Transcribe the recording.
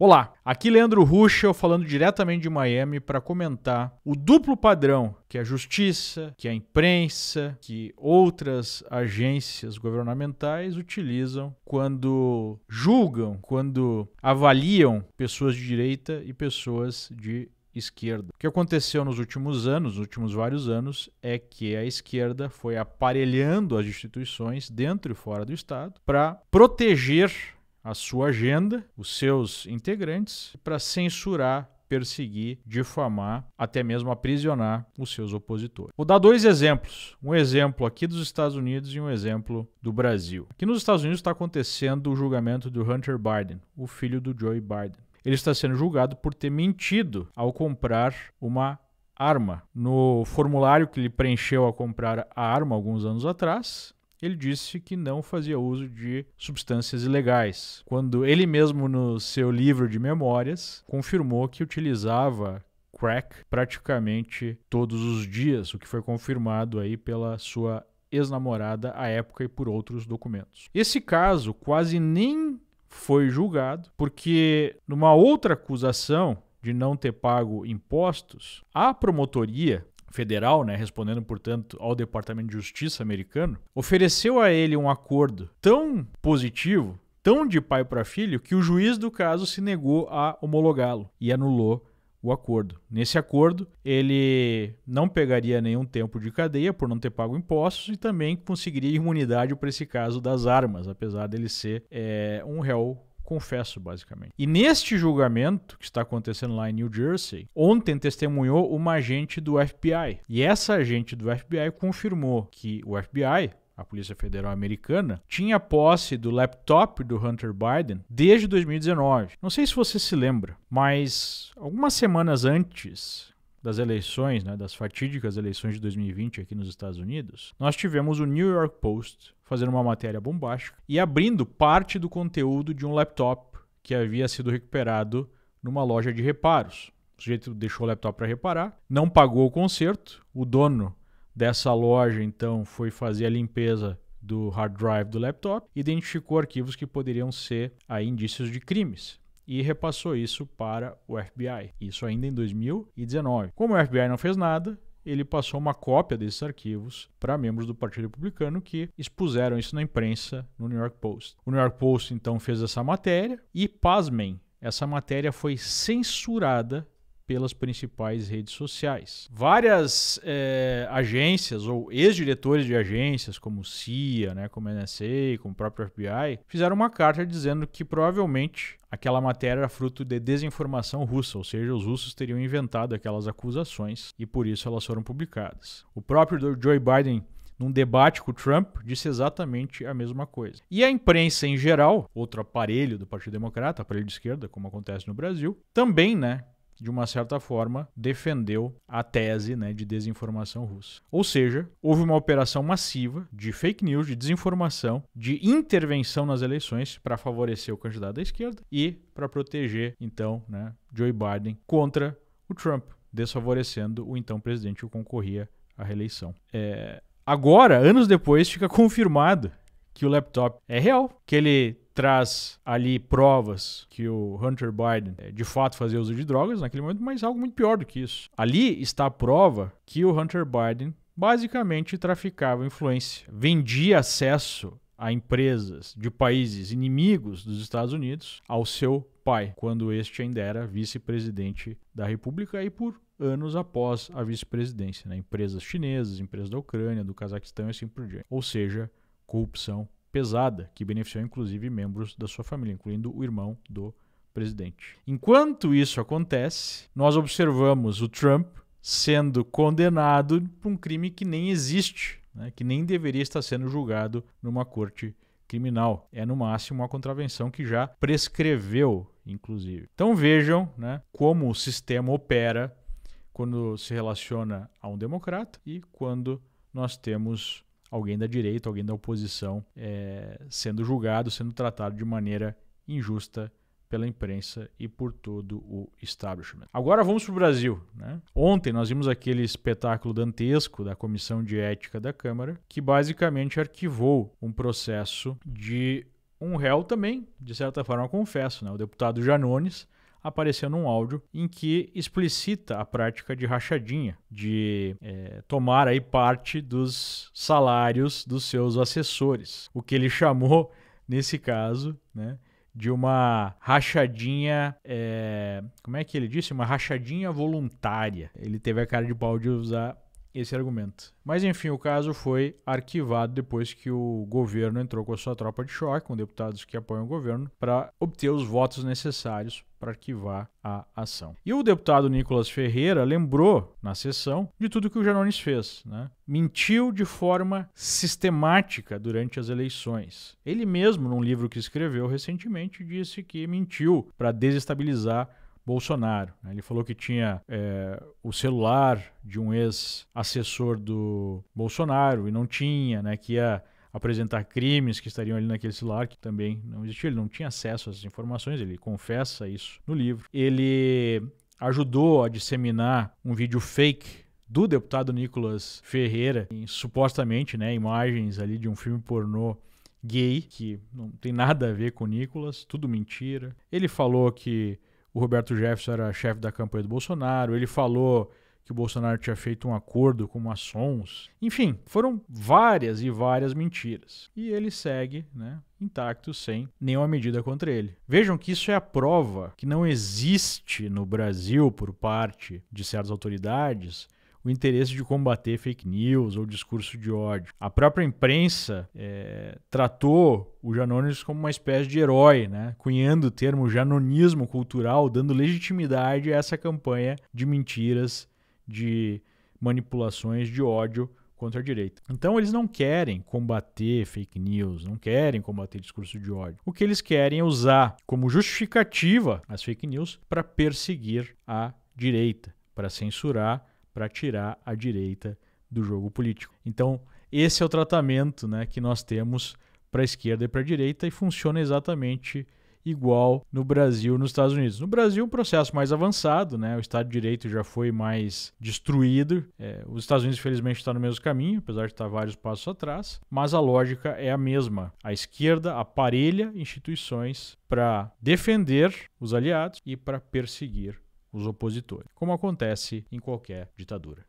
Olá, aqui Leandro Ruschel falando diretamente de Miami para comentar o duplo padrão que é a justiça, que é a imprensa, que outras agências governamentais utilizam quando julgam, quando avaliam pessoas de direita e pessoas de esquerda. O que aconteceu nos últimos anos, nos últimos vários anos, é que a esquerda foi aparelhando as instituições dentro e fora do Estado para proteger a sua agenda, os seus integrantes, para censurar perseguir, difamar, até mesmo aprisionar os seus opositores. Vou dar dois exemplos. Um exemplo aqui dos Estados Unidos e um exemplo do Brasil. Aqui nos Estados Unidos está acontecendo o julgamento do Hunter Biden, o filho do Joe Biden. Ele está sendo julgado por ter mentido ao comprar uma arma. No formulário que ele preencheu ao comprar a arma alguns anos atrás, ele disse que não fazia uso de substâncias ilegais, quando ele mesmo, no seu livro de memórias, confirmou que utilizava crack praticamente todos os dias, o que foi confirmado aí pela sua ex-namorada à época e por outros documentos. Esse caso quase nem foi julgado, porque numa outra acusação de não ter pago impostos, a promotoria federal, né, respondendo, portanto, ao Departamento de Justiça americano, ofereceu a ele um acordo tão positivo, tão de pai para filho, que o juiz do caso se negou a homologá-lo e anulou o acordo. Nesse acordo, ele não pegaria nenhum tempo de cadeia por não ter pago impostos e também conseguiria imunidade para esse caso das armas, apesar dele ser é, um réu confesso, basicamente. E neste julgamento que está acontecendo lá em New Jersey, ontem testemunhou uma agente do FBI. E essa agente do FBI confirmou que o FBI, a Polícia Federal Americana, tinha posse do laptop do Hunter Biden desde 2019. Não sei se você se lembra, mas algumas semanas antes das eleições, né, das fatídicas eleições de 2020 aqui nos Estados Unidos, nós tivemos o New York Post fazendo uma matéria bombástica e abrindo parte do conteúdo de um laptop que havia sido recuperado numa loja de reparos. O sujeito deixou o laptop para reparar, não pagou o conserto, o dono dessa loja então foi fazer a limpeza do hard drive do laptop, identificou arquivos que poderiam ser aí, ah, indícios de crimes e repassou isso para o FBI. Isso ainda em 2019. Como o FBI não fez nada, ele passou uma cópia desses arquivos para membros do Partido Republicano que expuseram isso na imprensa no New York Post. O New York Post então fez essa matéria e, pasmem, essa matéria foi censurada pelas principais redes sociais. Várias é, agências ou ex-diretores de agências, como CIA, né, como NSA, como o próprio FBI, fizeram uma carta dizendo que provavelmente Aquela matéria era fruto de desinformação russa, ou seja, os russos teriam inventado aquelas acusações e por isso elas foram publicadas. O próprio Joe Biden num debate com o Trump, disse exatamente a mesma coisa. E a imprensa em geral, outro aparelho do Partido Democrata, aparelho de esquerda, como acontece no Brasil, também, né, de uma certa forma, defendeu a tese né, de desinformação russa. Ou seja, houve uma operação massiva de fake news, de desinformação, de intervenção nas eleições para favorecer o candidato da esquerda e para proteger, então, né, Joe Biden contra o Trump, desfavorecendo o então presidente que concorria à reeleição. É... Agora, anos depois, fica confirmado que o laptop é real, que ele traz ali provas que o Hunter Biden eh, de fato fazia uso de drogas naquele momento, mas algo muito pior do que isso. Ali está a prova que o Hunter Biden basicamente traficava influência, vendia acesso a empresas de países inimigos dos Estados Unidos ao seu pai, quando este ainda era vice-presidente da República e por anos após a vice-presidência, né? empresas chinesas, empresas da Ucrânia, do Cazaquistão e assim por diante. Ou seja, corrupção pesada, que beneficiou inclusive membros da sua família, incluindo o irmão do presidente. Enquanto isso acontece, nós observamos o Trump sendo condenado por um crime que nem existe, né, que nem deveria estar sendo julgado numa corte criminal. É no máximo uma contravenção que já prescreveu, inclusive. Então vejam né, como o sistema opera quando se relaciona a um democrata e quando nós temos alguém da direita, alguém da oposição, é, sendo julgado, sendo tratado de maneira injusta pela imprensa e por todo o establishment. Agora vamos para o Brasil. Né? Ontem nós vimos aquele espetáculo dantesco da Comissão de Ética da Câmara, que basicamente arquivou um processo de um réu também, de certa forma, confesso, né? o deputado Janones, aparecendo um áudio em que explicita a prática de rachadinha, de é, tomar aí parte dos salários dos seus assessores. O que ele chamou, nesse caso, né, de uma rachadinha. É, como é que ele disse? Uma rachadinha voluntária. Ele teve a cara de pau de usar esse argumento. Mas enfim, o caso foi arquivado depois que o governo entrou com a sua tropa de choque, com deputados que apoiam o governo, para obter os votos necessários para arquivar a ação. E o deputado Nicolas Ferreira lembrou na sessão de tudo que o Janones fez. Né? Mentiu de forma sistemática durante as eleições. Ele mesmo, num livro que escreveu recentemente, disse que mentiu para desestabilizar Bolsonaro. Né? Ele falou que tinha é, o celular de um ex-assessor do Bolsonaro e não tinha, né, que ia apresentar crimes que estariam ali naquele celular, que também não existia, ele não tinha acesso a essas informações, ele confessa isso no livro. Ele ajudou a disseminar um vídeo fake do deputado Nicolas Ferreira, em, supostamente, né, imagens ali de um filme pornô gay, que não tem nada a ver com o Nicolas, tudo mentira. Ele falou que o Roberto Jefferson era chefe da campanha do Bolsonaro, ele falou que o Bolsonaro tinha feito um acordo com maçons. Enfim, foram várias e várias mentiras. E ele segue, né, intacto, sem nenhuma medida contra ele. Vejam que isso é a prova que não existe no Brasil, por parte de certas autoridades, o interesse de combater fake news ou discurso de ódio. A própria imprensa é, tratou o Janones como uma espécie de herói, né? cunhando o termo janonismo cultural, dando legitimidade a essa campanha de mentiras, de manipulações, de ódio contra a direita. Então eles não querem combater fake news, não querem combater discurso de ódio. O que eles querem é usar como justificativa as fake news para perseguir a direita, para censurar para tirar a direita do jogo político. Então, esse é o tratamento né, que nós temos para a esquerda e para a direita e funciona exatamente igual no Brasil e nos Estados Unidos. No Brasil, um processo mais avançado, né? o Estado de Direito já foi mais destruído. É, os Estados Unidos, infelizmente estão tá no mesmo caminho, apesar de estar tá vários passos atrás, mas a lógica é a mesma. A esquerda aparelha instituições para defender os aliados e para perseguir os opositores, como acontece em qualquer ditadura.